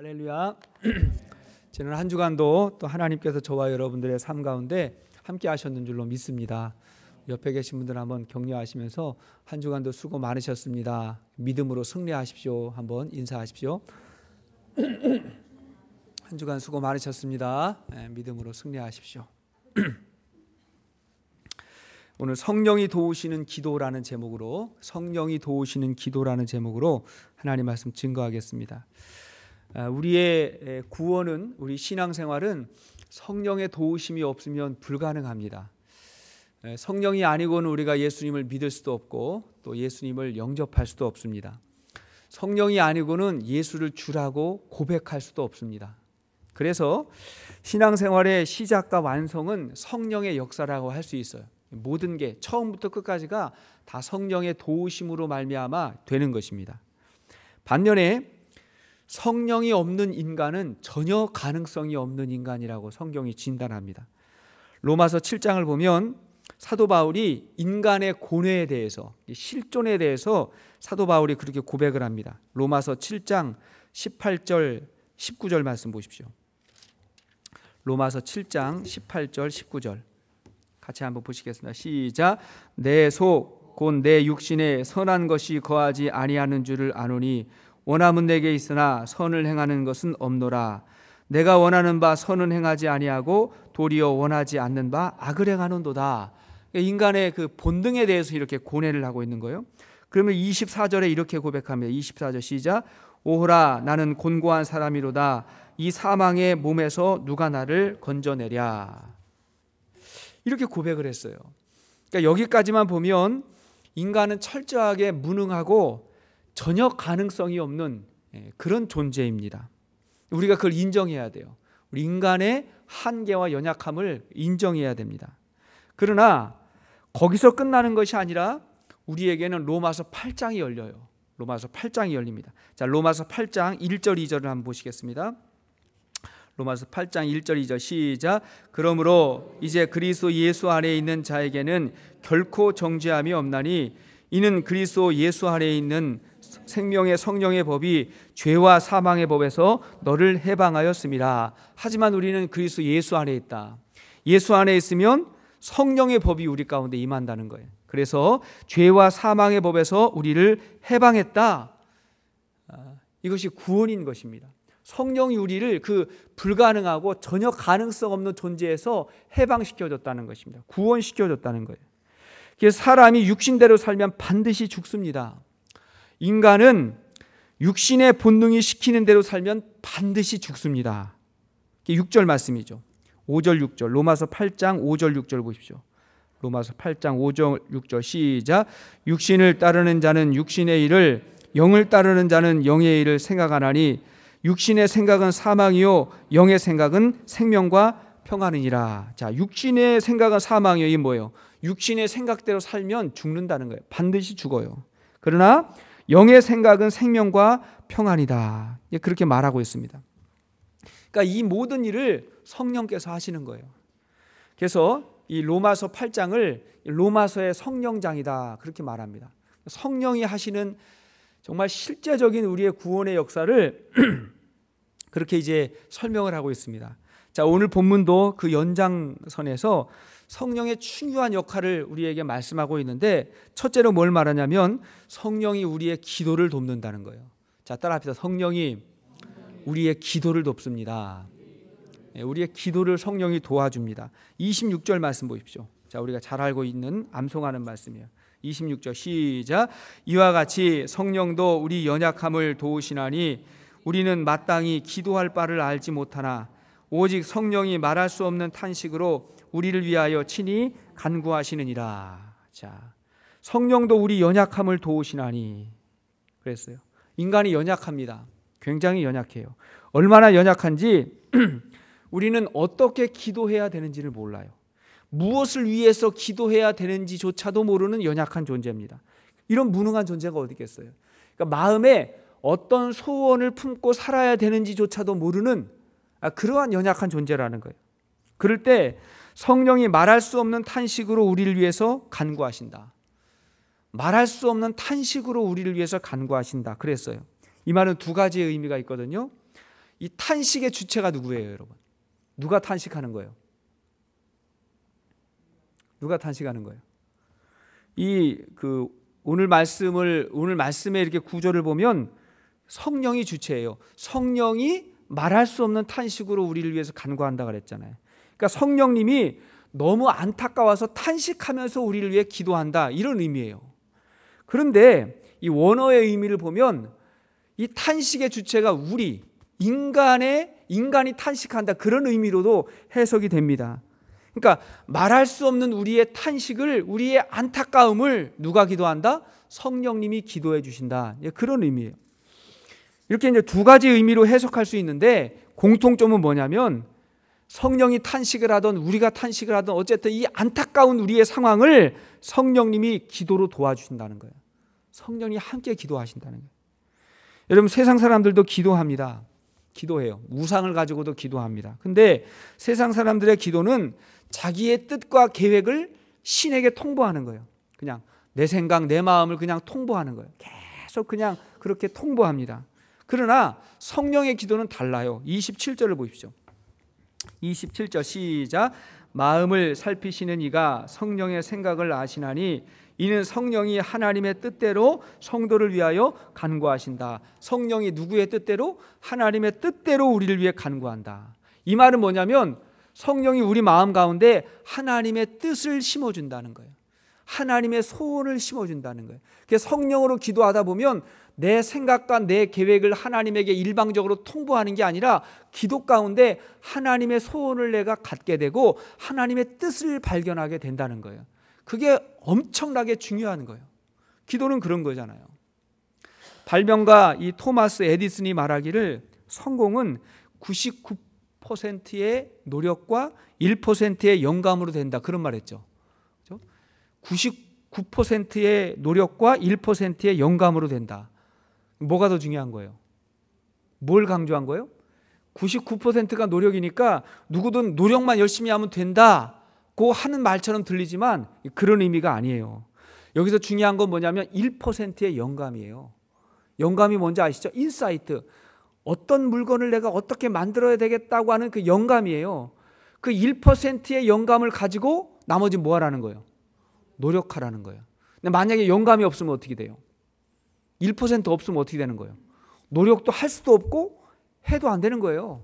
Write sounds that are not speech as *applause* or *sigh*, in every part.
할렐루야. *clears throat* 지난 한 주간도 또 하나님께서 저와 여러분들의 삶 가운데 함께 하셨는 줄로 믿습니다. 옆에 계신 분들 한번 격려하시면서 한 주간도 수고 많으셨습니다. 믿음으로 승리하십시오. 한번 인사하십시오. *clears throat* 한 주간 수고 많으셨습니다. 예, 믿음으로 승리하십시오. *clears throat* 오늘 성령이 도우시는 기도라는 제목으로 성령이 도우시는 기도라는 제목으로 하나님 말씀 증거하겠습니다. 아, 우리의 구원은 우리 신앙생활은 성령의 도우심이 없으면 불가능합니다. 성령이 아니고는 우리가 예수님을 믿을 수도 없고 또 예수님을 영접할 수도 없습니다. 성령이 아니고는 예수를 주라고 고백할 수도 없습니다. 그래서 신앙생활의 시작과 완성은 성령의 역사라고 할 수 있어요. 모든 게 처음부터 끝까지가 다 성령의 도우심으로 말미암아 되는 것입니다. 반면에 성령이 없는 인간은 전혀 가능성이 없는 인간이라고 성경이 진단합니다. 로마서 7장을 보면 사도 바울이 인간의 고뇌에 대해서 실존에 대해서 사도 바울이 그렇게 고백을 합니다. 로마서 7장 18절 19절 말씀 보십시오. 로마서 7장 18절 19절 같이 한번 보시겠습니다. 시작 내 속 곧 내 육신에 선한 것이 거하지 아니하는 줄을 아노니 원함은 내게 있으나 선을 행하는 것은 없노라. 내가 원하는 바 선은 행하지 아니하고 도리어 원하지 않는 바 악을 행하는도다. 그러니까 인간의 그 본등에 대해서 이렇게 고뇌를 하고 있는 거예요. 그러면 24절에 이렇게 고백합니다. 24절 시작. 오호라 나는 곤고한 사람이로다. 이 사망의 몸에서 누가 나를 건져내랴. 이렇게 고백을 했어요. 그러니까 여기까지만 보면 인간은 철저하게 무능하고 전혀 가능성이 없는 예, 그런 존재입니다. 우리가 그걸 인정해야 돼요. 우리 인간의 한계와 연약함을 인정해야 됩니다. 그러나 거기서 끝나는 것이 아니라 우리에게는 로마서 8장이 열려요. 로마서 8장이 열립니다. 자, 로마서 8장 1절 2절을 한번 보시겠습니다. 로마서 8장 1절 2절 시작. 그러므로 이제 그리스도 예수 아에 있는 자에게는 결코 정죄함이 없나니 이는 그리스도 예수 아에 있는 생명의 성령의 법이 죄와 사망의 법에서 너를 해방하였습니다. 하지만 우리는 그리스도 예수 안에 있다. 예수 안에 있으면 성령의 법이 우리 가운데 임한다는 거예요. 그래서 죄와 사망의 법에서 우리를 해방했다. 아, 이것이 구원인 것입니다. 성령이 우리를 그 불가능하고 전혀 가능성 없는 존재에서 해방시켜줬다는 것입니다. 구원시켜줬다는 거예요. 그래서 사람이 육신대로 살면 반드시 죽습니다. 인간은 육신의 본능이 시키는 대로 살면 반드시 죽습니다. 6절 말씀이죠. 5절 6절 로마서 8장 5절 6절 보십시오. 로마서 8장 5절 6절 시작 육신을 따르는 자는 육신의 일을 영을 따르는 자는 영의 일을 생각하나니 육신의 생각은 사망이요 영의 생각은 생명과 평안이니라. 자, 육신의 생각은 사망이요 이 뭐예요? 육신의 생각대로 살면 죽는다는 거예요. 반드시 죽어요. 그러나 영의 생각은 생명과 평안이다. 그렇게 말하고 있습니다. 그러니까 이 모든 일을 성령께서 하시는 거예요. 그래서 이 로마서 8장을 로마서의 성령장이다. 그렇게 말합니다. 성령이 하시는 정말 실제적인 우리의 구원의 역사를 *clears throat* 그렇게 이제 설명을 하고 있습니다. 자, 오늘 본문도 그 연장선에서 성령의 중요한 역할을 우리에게 말씀하고 있는데 첫째로 뭘 말하냐면 성령이 우리의 기도를 돕는다는 거예요. 자, 따라합시다. 성령이 우리의 기도를 돕습니다. 예, 우리의 기도를 성령이 도와줍니다. 26절 말씀 보십시오. 자, 우리가 잘 알고 있는 암송하는 말씀이에요. 26절 시작. 이와 같이 성령도 우리 연약함을 도우시나니 우리는 마땅히 기도할 바를 알지 못하나 오직 성령이 말할 수 없는 탄식으로 우리를 위하여 친히 간구하시느니라. 자, 성령도 우리 연약함을 도우시나니 그랬어요. 인간이 연약합니다. 굉장히 연약해요. 얼마나 연약한지 *clears throat* 우리는 어떻게 기도해야 되는지를 몰라요. 무엇을 위해서 기도해야 되는지조차도 모르는 연약한 존재입니다. 이런 무능한 존재가 어디 있겠어요? 그러니까 마음에 어떤 소원을 품고 살아야 되는지조차도 모르는 아, 그러한 연약한 존재라는 거예요. 그럴 때 성령이 말할 수 없는 탄식으로 우리를 위해서 간구하신다. 말할 수 없는 탄식으로 우리를 위해서 간구하신다. 그랬어요. 이 말은 두 가지의 의미가 있거든요. 이 탄식의 주체가 누구예요, 여러분? 누가 탄식하는 거예요? 누가 탄식하는 거예요? 이 그 오늘 말씀을 오늘 말씀의 이렇게 구조를 보면 성령이 주체예요. 성령이 말할 수 없는 탄식으로 우리를 위해서 간구한다 그랬잖아요. 그러니까 성령님이 너무 안타까워서 탄식하면서 우리를 위해 기도한다. 이런 의미예요. 그런데 이 원어의 의미를 보면 이 탄식의 주체가 우리 인간의 인간이 탄식한다. 그런 의미로도 해석이 됩니다. 그러니까 말할 수 없는 우리의 탄식을 우리의 안타까움을 누가 기도한다? 성령님이 기도해 주신다. 예, 그런 의미예요. 이렇게 이제 두 가지 의미로 해석할 수 있는데 공통점은 뭐냐면 성령이 탄식을 하던 우리가 탄식을 하던 어쨌든 이 안타까운 우리의 상황을 성령님이 기도로 도와주신다는 거예요. 성령이 함께 기도하신다는 거예요. 여러분 세상 사람들도 기도합니다. 기도해요. 우상을 가지고도 기도합니다. 근데 세상 사람들의 기도는 자기의 뜻과 계획을 신에게 통보하는 거예요. 그냥 내 생각, 내 마음을 그냥 통보하는 거예요. 계속 그냥 그렇게 통보합니다. 그러나 성령의 기도는 달라요. 27절을 보십시오. 27절 시작 마음을 살피시는 이가 성령의 생각을 아시나니 이는 성령이 하나님의 뜻대로 성도를 위하여 간구하신다. 성령이 누구의 뜻대로 하나님의 뜻대로 우리를 위해 간구한다. 이 말은 뭐냐면 성령이 우리 마음 가운데 하나님의 뜻을 심어 준다는 거예요. 하나님의 소원을 심어 준다는 거예요. 그 성령으로 기도하다 보면 내 생각과 내 계획을 하나님에게 일방적으로 통보하는 게 아니라 기도 가운데 하나님의 소원을 내가 갖게 되고 하나님의 뜻을 발견하게 된다는 거예요. 그게 엄청나게 중요한 거예요. 기도는 그런 거잖아요. 발명가 이 토마스 에디슨이 말하기를 성공은 99%의 노력과 1%의 영감으로 된다. 그런 말했죠. 그렇죠? 99%의 노력과 1%의 영감으로 된다. 뭐가 더 중요한 거예요? 뭘 강조한 거예요? 99%가 노력이니까 누구든 노력만 열심히 하면 된다고 하는 말처럼 들리지만 그런 의미가 아니에요. 여기서 중요한 건 뭐냐면 1%의 영감이에요. 영감이 뭔지 아시죠? 인사이트. 어떤 물건을 내가 어떻게 만들어야 되겠다고 하는 그 영감이에요. 그 1%의 영감을 가지고 나머지 뭐 하라는 거예요? 노력하라는 거예요. 근데 만약에 영감이 없으면 어떻게 돼요? 1% 없으면 어떻게 되는 거예요? 노력도 할 수도 없고 해도 안 되는 거예요.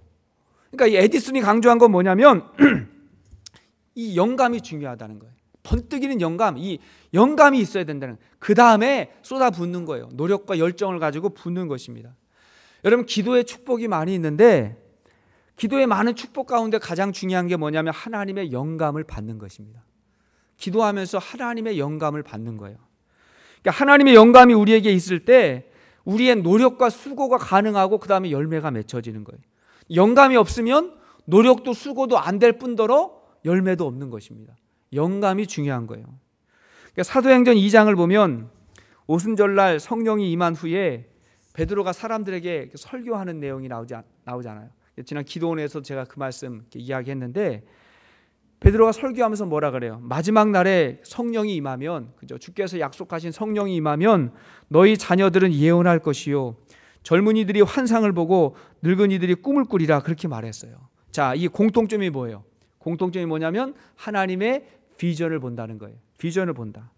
그러니까 에디슨이 강조한 건 뭐냐면 *clears throat* 이 영감이 중요하다는 거예요. 번뜩이는 영감, 이 영감이 있어야 된다는. 그 다음에 쏟아붓는 거예요. 노력과 열정을 가지고 붓는 것입니다. 여러분 기도에 축복이 많이 있는데 기도에 많은 축복 가운데 가장 중요한 게 뭐냐면 하나님의 영감을 받는 것입니다. 기도하면서 하나님의 영감을 받는 거예요. 그러니까 하나님의 영감이 우리에게 있을 때 우리의 노력과 수고가 가능하고 그 다음에 열매가 맺혀지는 거예요. 영감이 없으면 노력도 수고도 안 될 뿐더러 열매도 없는 것입니다. 영감이 중요한 거예요. 그러니까 사도행전 2장을 보면 오순절날 성령이 임한 후에 베드로가 사람들에게 설교하는 내용이 나오지, 나오잖아요. 지난 기도원에서 제가 그 말씀 이야기했는데 베드로가 설교하면서 뭐라 그래요? 마지막 날에 성령이 임하면 그죠? 주께서 약속하신 성령이 임하면 너희 자녀들은 예언할 것이요 젊은이들이 환상을 보고 늙은이들이 꿈을 꾸리라 그렇게 말했어요. 자, 이 공통점이 뭐예요? 공통점이 뭐냐면 하나님의 비전을 본다는 거예요. 비전을 본다.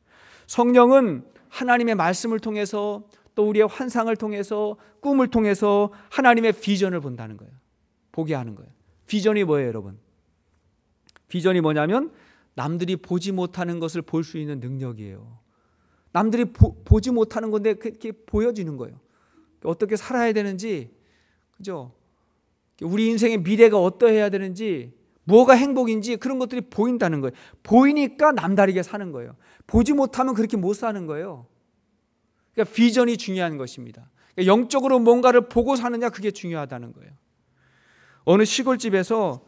성령은 하나님의 말씀을 통해서 또 우리의 환상을 통해서 꿈을 통해서 하나님의 비전을 본다는 거예요. 보게 하는 거예요. 비전이 뭐예요, 여러분? 비전이 뭐냐면 남들이 보지 못하는 것을 볼 수 있는 능력이에요. 남들이 보, 지 못하는 건데 그렇게 보여지는 거예요. 어떻게 살아야 되는지, 그죠? 우리 인생의 미래가 어떠해야 되는지, 뭐가 행복인지 그런 것들이 보인다는 거예요. 보이니까 남다르게 사는 거예요. 보지 못하면 그렇게 못 사는 거예요. 그러니까 비전이 중요한 것입니다. 그러니까 영적으로 뭔가를 보고 사느냐 그게 중요하다는 거예요. 어느 시골집에서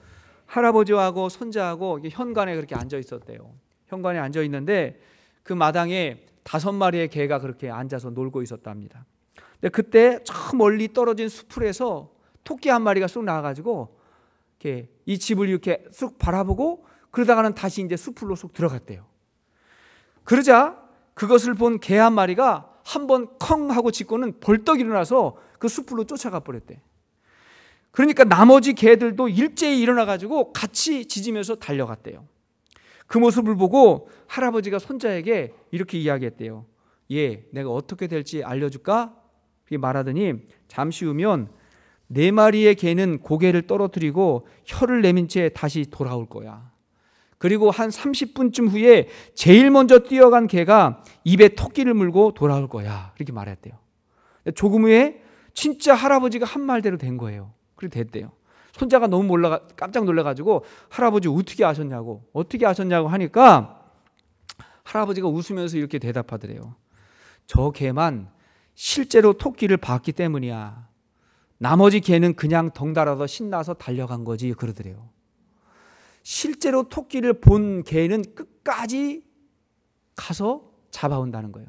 할아버지하고 손자하고 현관에 그렇게 앉아 있었대요. 현관에 앉아 있는데 그 마당에 다섯 마리의 개가 그렇게 앉아서 놀고 있었답니다. 근데 그때 저 멀리 떨어진 수풀에서 토끼 한 마리가 쑥 나와가지고 이렇게 이 집을 이렇게 쑥 바라보고 그러다가는 다시 이제 수풀로 쑥 들어갔대요. 그러자 그것을 본 개 한 마리가 한 번 컹 하고 짖고는 벌떡 일어나서 그 수풀로 쫓아가 버렸대. 그러니까 나머지 개들도 일제히 일어나 가지고 같이 짖으면서 달려갔대요. 그 모습을 보고 할아버지가 손자에게 이렇게 이야기했대요. 예, 내가 어떻게 될지 알려줄까? 그게 말하더니 잠시 후면 네 마리의 개는 고개를 떨어뜨리고 혀를 내민 채 다시 돌아올 거야. 그리고 한 30분쯤 후에 제일 먼저 뛰어간 개가 입에 토끼를 물고 돌아올 거야. 이렇게 말했대요. 조금 후에 진짜 할아버지가 한 말대로 된 거예요. 그래 됐대요. 손자가 너무 몰라 깜짝 놀래가지고 할아버지 어떻게 아셨냐고 어떻게 아셨냐고 하니까 할아버지가 웃으면서 이렇게 대답하더래요. 저 개만 실제로 토끼를 봤기 때문이야. 나머지 개는 그냥 덩달아서 신나서 달려간 거지 그러더래요. 실제로 토끼를 본 개는 끝까지 가서 잡아온다는 거예요.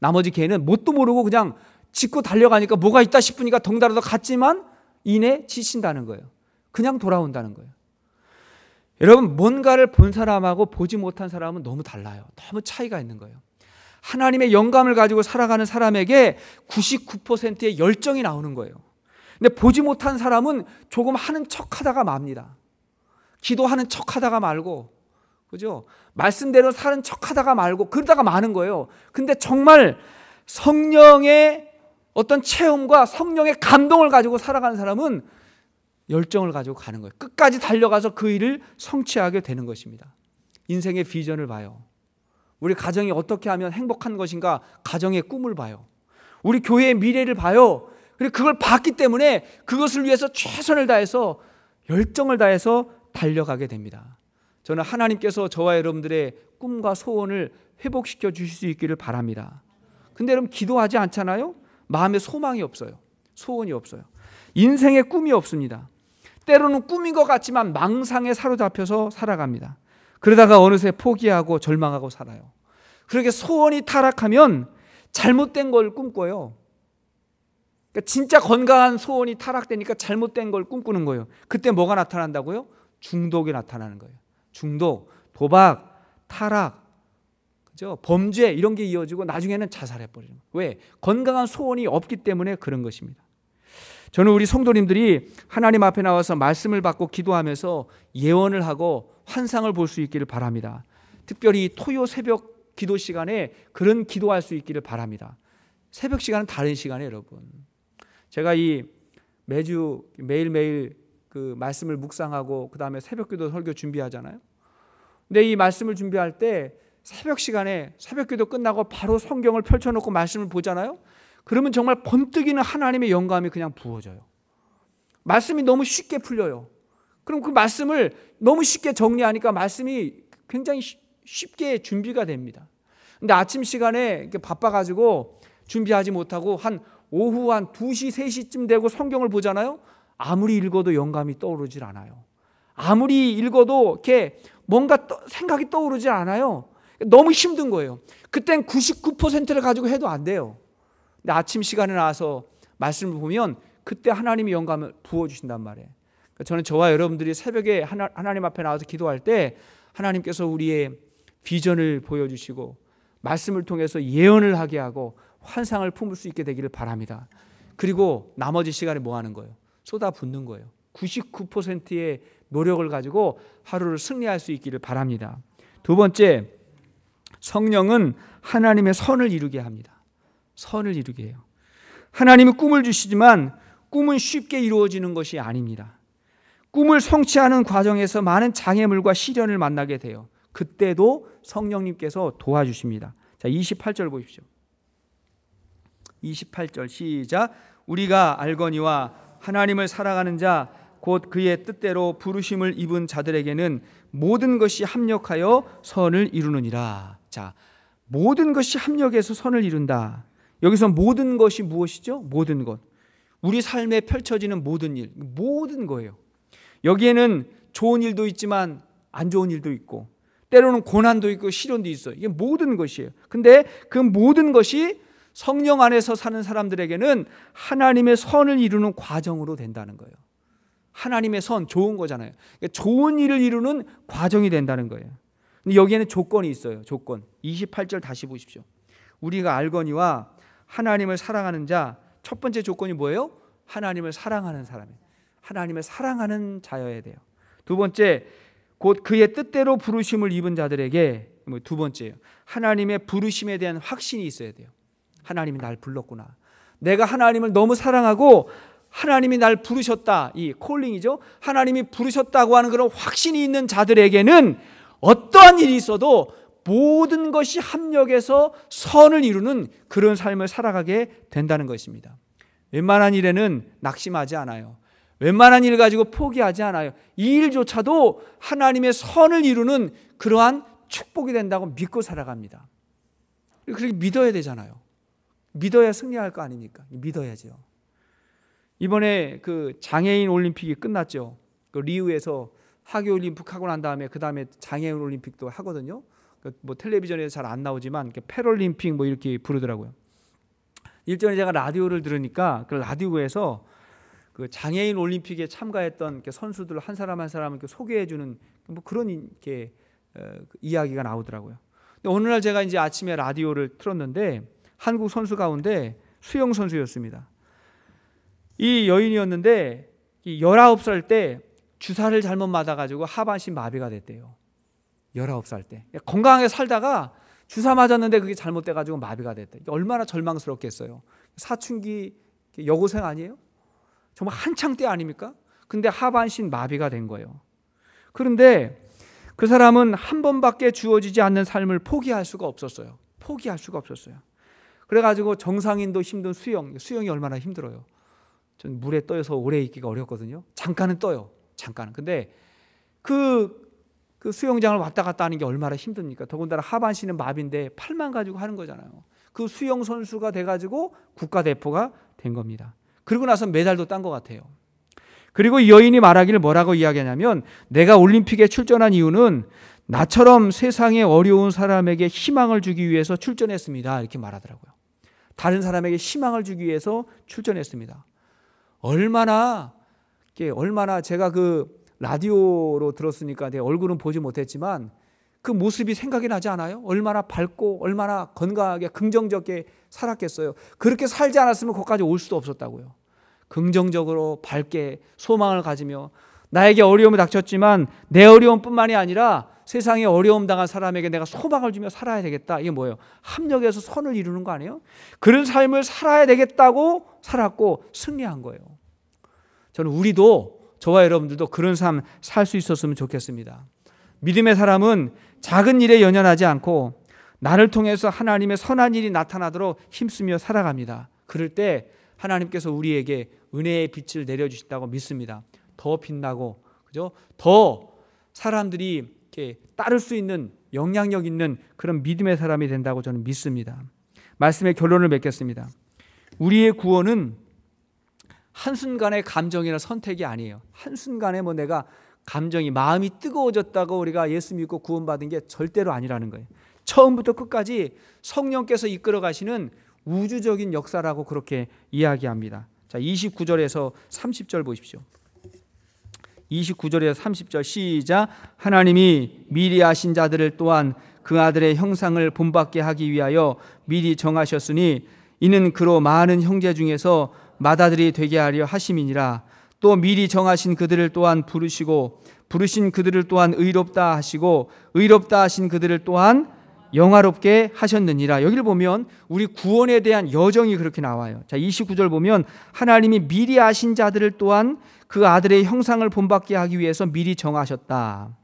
나머지 개는 뭣도 모르고 그냥 짚고 달려가니까 뭐가 있다 싶으니까 덩달아서 갔지만 인해 지친다는 거예요. 그냥 돌아온다는 거예요. 여러분, 뭔가를 본 사람하고 보지 못한 사람은 너무 달라요. 너무 차이가 있는 거예요. 하나님의 영감을 가지고 살아가는 사람에게 99%의 열정이 나오는 거예요. 근데 보지 못한 사람은 조금 하는 척 하다가 맙니다. 기도하는 척 하다가 말고, 그죠? 말씀대로 사는 척 하다가 말고, 그러다가 마는 거예요. 근데 정말 성령의 어떤 체험과 성령의 감동을 가지고 살아가는 사람은 열정을 가지고 가는 거예요. 끝까지 달려가서 그 일을 성취하게 되는 것입니다. 인생의 비전을 봐요. 우리 가정이 어떻게 하면 행복한 것인가 가정의 꿈을 봐요. 우리 교회의 미래를 봐요. 그리고 그걸 봤기 때문에 그것을 위해서 최선을 다해서 열정을 다해서 달려가게 됩니다. 저는 하나님께서 저와 여러분들의 꿈과 소원을 회복시켜 주실 수 있기를 바랍니다. 근데 여러분 기도하지 않잖아요? 마음에 소망이 없어요. 소원이 없어요. 인생에 꿈이 없습니다. 때로는 꿈인 것 같지만 망상에 사로잡혀서 살아갑니다. 그러다가 어느새 포기하고 절망하고 살아요. 그렇게 소원이 타락하면 잘못된 걸 꿈꿔요. 그러니까 진짜 건강한 소원이 타락되니까 잘못된 걸 꿈꾸는 거예요. 그때 뭐가 나타난다고요? 중독이 나타나는 거예요. 중독, 도박, 타락, 저 범죄 이런 게 이어지고 나중에는 자살해 버리는 거예요. 왜? 건강한 소원이 없기 때문에 그런 것입니다. 저는 우리 성도님들이 하나님 앞에 나와서 말씀을 받고 기도하면서 예언을 하고 환상을 볼 수 있기를 바랍니다. 특별히 토요 새벽 기도 시간에 그런 기도할 수 있기를 바랍니다. 새벽 시간은 다른 시간에 여러분. 제가 이 매주 매일매일 그 말씀을 묵상하고 그다음에 새벽 기도 설교 준비하잖아요. 근데 이 말씀을 준비할 때 새벽 시간에 새벽 기도 끝나고 바로 성경을 펼쳐놓고 말씀을 보잖아요. 그러면 정말 번뜩이는 하나님의 영감이 그냥 부어져요. 말씀이 너무 쉽게 풀려요. 그럼 그 말씀을 너무 쉽게 정리하니까 말씀이 굉장히 쉽게 준비가 됩니다. 근데 아침 시간에 바빠가지고 준비하지 못하고 한 오후 한 2시, 3시쯤 되고 성경을 보잖아요. 아무리 읽어도 영감이 떠오르질 않아요. 아무리 읽어도 이렇게 뭔가 생각이 떠오르지 않아요. 너무 힘든 거예요. 그땐 99%를 가지고 해도 안 돼요. 근데 아침 시간에 나와서 말씀을 보면 그때 하나님이 영감을 부어주신단 말이에요. 그러니까 저는 저와 여러분들이 새벽에 하나, 하나님 앞에 나와서 기도할 때 하나님께서 우리의 비전을 보여주시고 말씀을 통해서 예언을 하게 하고 환상을 품을 수 있게 되기를 바랍니다. 그리고 나머지 시간에 뭐 하는 거예요? 쏟아붓는 거예요. 99%의 노력을 가지고 하루를 승리할 수 있기를 바랍니다. 두 번째, 성령은 하나님의 선을 이루게 합니다. 선을 이루게 해요. 하나님이 꿈을 주시지만 꿈은 쉽게 이루어지는 것이 아닙니다. 꿈을 성취하는 과정에서 많은 장애물과 시련을 만나게 돼요. 그때도 성령님께서 도와주십니다. 자, 28절 보십시오. 28절 시작. 우리가 알거니와 하나님을 사랑하는 자, 곧 그의 뜻대로 부르심을 입은 자들에게는 모든 것이 합력하여 선을 이루느니라. 자, 모든 것이 합력해서 선을 이룬다. 여기서 모든 것이 무엇이죠? 모든 것. 우리 삶에 펼쳐지는 모든 일, 모든 거예요. 여기에는 좋은 일도 있지만 안 좋은 일도 있고 때로는 고난도 있고 시련도 있어요. 이게 모든 것이에요. 근데 그 모든 것이 성령 안에서 사는 사람들에게는 하나님의 선을 이루는 과정으로 된다는 거예요. 하나님의 선 좋은 거잖아요. 그러니까 좋은 일을 이루는 과정이 된다는 거예요. 근데 여기에는 조건이 있어요. 조건. 28절 다시 보십시오. 우리가 알거니와 하나님을 사랑하는 자 첫 번째 조건이 뭐예요? 하나님을 사랑하는 사람이에요. 하나님을 사랑하는 자여야 돼요. 두 번째 곧 그의 뜻대로 부르심을 입은 자들에게 뭐 두 번째예요. 하나님의 부르심에 대한 확신이 있어야 돼요. 하나님이 날 불렀구나. 내가 하나님을 너무 사랑하고 하나님이 날 부르셨다. 이 콜링이죠. 하나님이 부르셨다고 하는 그런 확신이 있는 자들에게는 어떠한 일이 있어도 모든 것이 합력해서 선을 이루는 그런 삶을 살아가게 된다는 것입니다. 웬만한 일에는 낙심하지 않아요. 웬만한 일 가지고 포기하지 않아요. 이 일조차도 하나님의 선을 이루는 그러한 축복이 된다고 믿고 살아갑니다. 그렇게 믿어야 되잖아요. 믿어야 승리할 거 아닙니까? 믿어야죠. 이번에 그 장애인 올림픽이 끝났죠. 그 리우에서 하계 올림픽 하고 난 다음에 그 다음에 장애인 올림픽도 하거든요. 그 뭐 텔레비전에서 잘안 나오지만 패럴림픽 뭐 이렇게 부르더라고요. 일전에 제가 라디오를 들으니까 그 라디오에서 그 장애인 올림픽에 참가했던 선수들 한 사람 한 사람 이 소개해 주는 뭐 그런 이렇게 어, 그 이야기가 나오더라고요. 근데 어느 날 제가 이제 아침에 라디오를 틀었는데 한국 선수 가운데 수영 선수였습니다. 이 여인이었는데 19살 때 주사를 잘못 맞아가지고 하반신 마비가 됐대요. 19살 때. 건강하게 살다가 주사 맞았는데 그게 잘못돼가지고 마비가 됐대. 얼마나 절망스럽겠어요. 사춘기 여고생 아니에요? 정말 한창 때 아닙니까? 근데 하반신 마비가 된 거예요. 그런데 그 사람은 한 번밖에 주어지지 않는 삶을 포기할 수가 없었어요. 포기할 수가 없었어요. 그래가지고 정상인도 힘든 수영, 수영이 얼마나 힘들어요. 전 물에 떠여서 오래 있기가 어렵거든요. 잠깐은 떠요. 잠깐 근데 그, 그 수영장을 왔다 갔다 하는 게 얼마나 힘듭니까? 더군다나 하반신은 마비인데 팔만 가지고 하는 거잖아요. 그 수영 선수가 돼가지고 국가대표가 된 겁니다. 그리고 나서 메달도 딴 것 같아요. 그리고 여인이 말하기를 뭐라고 이야기하냐면 내가 올림픽에 출전한 이유는 나처럼 세상에 어려운 사람에게 희망을 주기 위해서 출전했습니다. 이렇게 말하더라고요. 다른 사람에게 희망을 주기 위해서 출전했습니다. 얼마나 얼마나 제가 그 라디오로 들었으니까 내 얼굴은 보지 못했지만 그 모습이 생각이 나지 않아요? 얼마나 밝고 얼마나 건강하게 긍정적게 살았겠어요. 그렇게 살지 않았으면 거기까지 올 수도 없었다고요. 긍정적으로 밝게 소망을 가지며 나에게 어려움이 닥쳤지만 내 어려움뿐만이 아니라 세상에 어려움 당한 사람에게 내가 소망을 주며 살아야 되겠다. 이게 뭐예요? 합력에서 선을 이루는 거 아니에요? 그런 삶을 살아야 되겠다고 살았고 승리한 거예요. 저는 우리도 저와 여러분들도 그런 삶 살 수 있었으면 좋겠습니다. 믿음의 사람은 작은 일에 연연하지 않고 나를 통해서 하나님의 선한 일이 나타나도록 힘쓰며 살아갑니다. 그럴 때 하나님께서 우리에게 은혜의 빛을 내려주신다고 믿습니다. 더 빛나고 그죠? 더 사람들이 이렇게 따를 수 있는 영향력 있는 그런 믿음의 사람이 된다고 저는 믿습니다. 말씀의 결론을 맺겠습니다. 우리의 구원은 한순간의 감정이나 선택이 아니에요. 한순간에 뭐 내가 감정이 마음이 뜨거워졌다고 우리가 예수 믿고 구원받은 게 절대로 아니라는 거예요. 처음부터 끝까지 성령께서 이끌어 가시는 우주적인 역사라고 그렇게 이야기합니다. 자, 29절에서 30절 보십시오. 29절에서 30절 시작 하나님이 미리 아신 자들을 또한 그 아들의 형상을 본받게 하기 위하여 미리 정하셨으니 이는 그로 많은 형제 중에서 마다들이 되게 하려 하심이니라 또 미리 정하신 그들을 또한 부르시고 부르신 그들을 또한 의롭다 하시고 의롭다 하신 그들을 또한 영화롭게 하셨느니라. 여기를 보면 우리 구원에 대한 여정이 그렇게 나와요. 자, 29절 보면 하나님이 미리 아신 자들을 또한 그 아들의 형상을 본받게 하기 위해서 미리 정하셨다.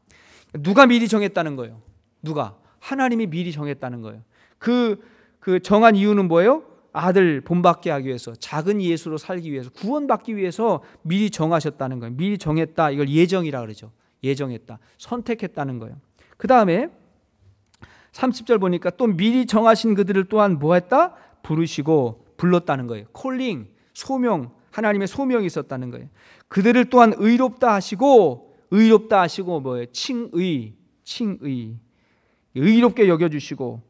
누가 미리 정했다는 거예요? 누가? 하나님이 미리 정했다는 거예요. 그, 그 정한 이유는 뭐예요? 아들 본받게 하기 위해서 작은 예수로 살기 위해서 구원받기 위해서 미리 정하셨다는 거예요. 미리 정했다. 이걸 예정이라 그러죠. 예정했다. 선택했다는 거예요. 그 다음에 30절 보니까 또 미리 정하신 그들을 또한 뭐 했다? 부르시고 불렀다는 거예요. 콜링, 소명, 하나님의 소명이 있었다는 거예요. 그들을 또한 의롭다 하시고 의롭다 하시고 뭐예요? 칭의, 칭의. 의롭게 여겨 주시고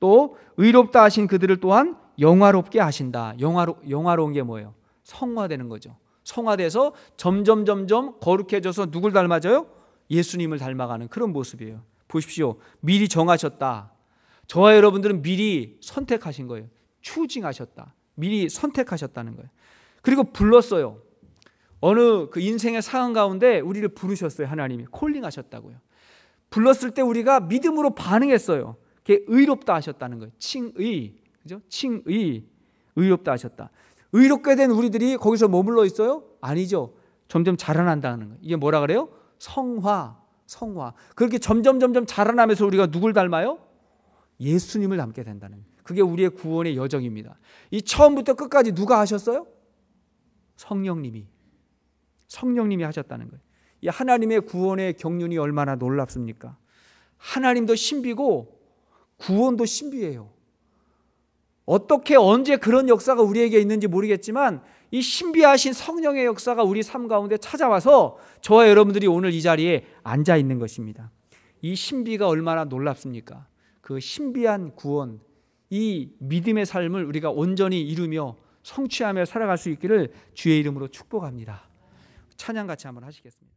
또 의롭다 하신 그들을 또한 영화롭게 하신다. 영화로 영화로운 게 뭐예요? 성화되는 거죠. 성화돼서 점점 점점 거룩해져서 누굴 닮아져요? 예수님을 닮아가는 그런 모습이에요. 보십시오. 미리 정하셨다. 저와 여러분들은 미리 선택하신 거예요. 추징하셨다. 미리 선택하셨다는 거예요. 그리고 불렀어요. 어느 그 인생의 상황 가운데 우리를 부르셨어요. 하나님이 콜링하셨다고요. 불렀을 때 우리가 믿음으로 반응했어요. 그게 의롭다 하셨다는 거예요. 칭의. 그죠? 칭의 의롭다 하셨다. 의롭게 된 우리들이 거기서 머물러 있어요? 아니죠. 점점 자라난다는 거 이게 뭐라 그래요? 성화, 성화. 그렇게 점점 점점 자라나면서 우리가 누굴 닮아요? 예수님을 닮게 된다는 거예요. 그게 우리의 구원의 여정입니다. 이 처음부터 끝까지 누가 하셨어요? 성령님이. 성령님이 하셨다는 거예요. 이 하나님의 구원의 경륜이 얼마나 놀랍습니까? 하나님도 신비고 구원도 신비예요. 어떻게 언제 그런 역사가 우리에게 있는지 모르겠지만 이 신비하신 성령의 역사가 우리 삶 가운데 찾아와서 저와 여러분들이 오늘 이 자리에 앉아 있는 것입니다. 이 신비가 얼마나 놀랍습니까? 그 신비한 구원, 이 믿음의 삶을 우리가 온전히 이루며 성취하며 살아갈 수 있기를 주의 이름으로 축복합니다. 찬양 같이 한번 하시겠습니다.